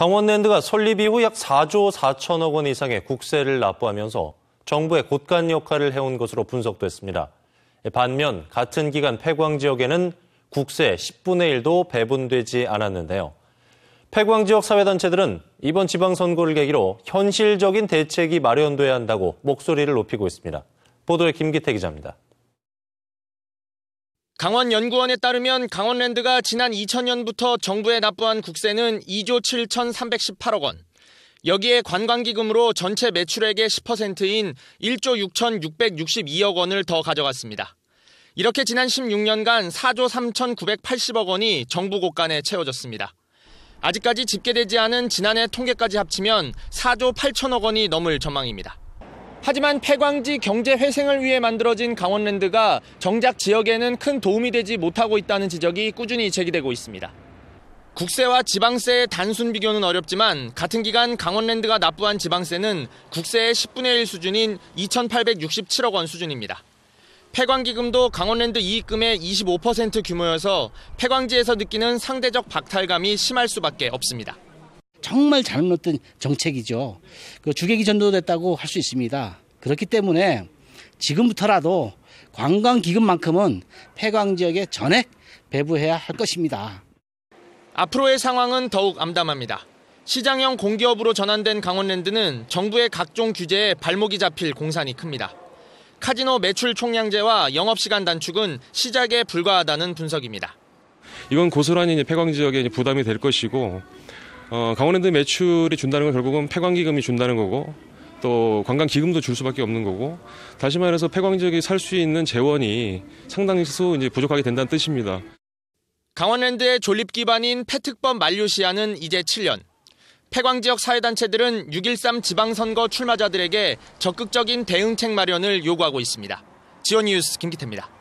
강원랜드가 설립 이후 약 4조 4천억 원 이상의 국세를 납부하면서 정부의 곳간 역할을 해온 것으로 분석됐습니다. 반면 같은 기간 폐광 지역에는 국세 10분의 1도 배분되지 않았는데요. 폐광 지역 사회단체들은 이번 지방선거를 계기로 현실적인 대책이 마련돼야 한다고 목소리를 높이고 있습니다. 보도에 김기태 기자입니다. 강원연구원에 따르면 강원랜드가 지난 2000년부터 정부에 납부한 국세는 2조 7,318억 원. 여기에 관광기금으로 전체 매출액의 10%인 1조 6,662억 원을 더 가져갔습니다. 이렇게 지난 16년간 4조 3,980억 원이 정부 곳간에 채워졌습니다. 아직까지 집계되지 않은 지난해 통계까지 합치면 4조 8천억 원이 넘을 전망입니다. 하지만 폐광지 경제 회생을 위해 만들어진 강원랜드가 정작 지역에는 큰 도움이 되지 못하고 있다는 지적이 꾸준히 제기되고 있습니다. 국세와 지방세의 단순 비교는 어렵지만 같은 기간 강원랜드가 납부한 지방세는 국세의 10분의 1 수준인 2,867억 원 수준입니다. 폐광기금도 강원랜드 이익금의 25% 규모여서 폐광지에서 느끼는 상대적 박탈감이 심할 수밖에 없습니다. 정말 잘못된 정책이죠. 그 주객이 전도됐다고 할 수 있습니다. 그렇기 때문에 지금부터라도 관광 기금만큼은 폐광 지역에 전액 배부해야 할 것입니다. 앞으로의 상황은 더욱 암담합니다. 시장형 공기업으로 전환된 강원랜드는 정부의 각종 규제에 발목이 잡힐 공산이 큽니다. 카지노 매출 총량제와 영업시간 단축은 시작에 불과하다는 분석입니다. 이건 고스란히 폐광 지역에 부담이 될 것이고 어, 강원랜드 매출이 준다는 건 결국은 폐광기금이 준다는 거고 또 관광 기금도 줄 수밖에 없는 거고 다시 말해서 폐광 지역이 살 수 있는 재원이 상당히 수 이제 부족하게 된다는 뜻입니다. 강원랜드의 존립 기반인 폐특법 만료시한은 이제 7년. 폐광 지역 사회단체들은 6.13 지방선거 출마자들에게 적극적인 대응책 마련을 요구하고 있습니다. 지원 뉴스 김기태입니다.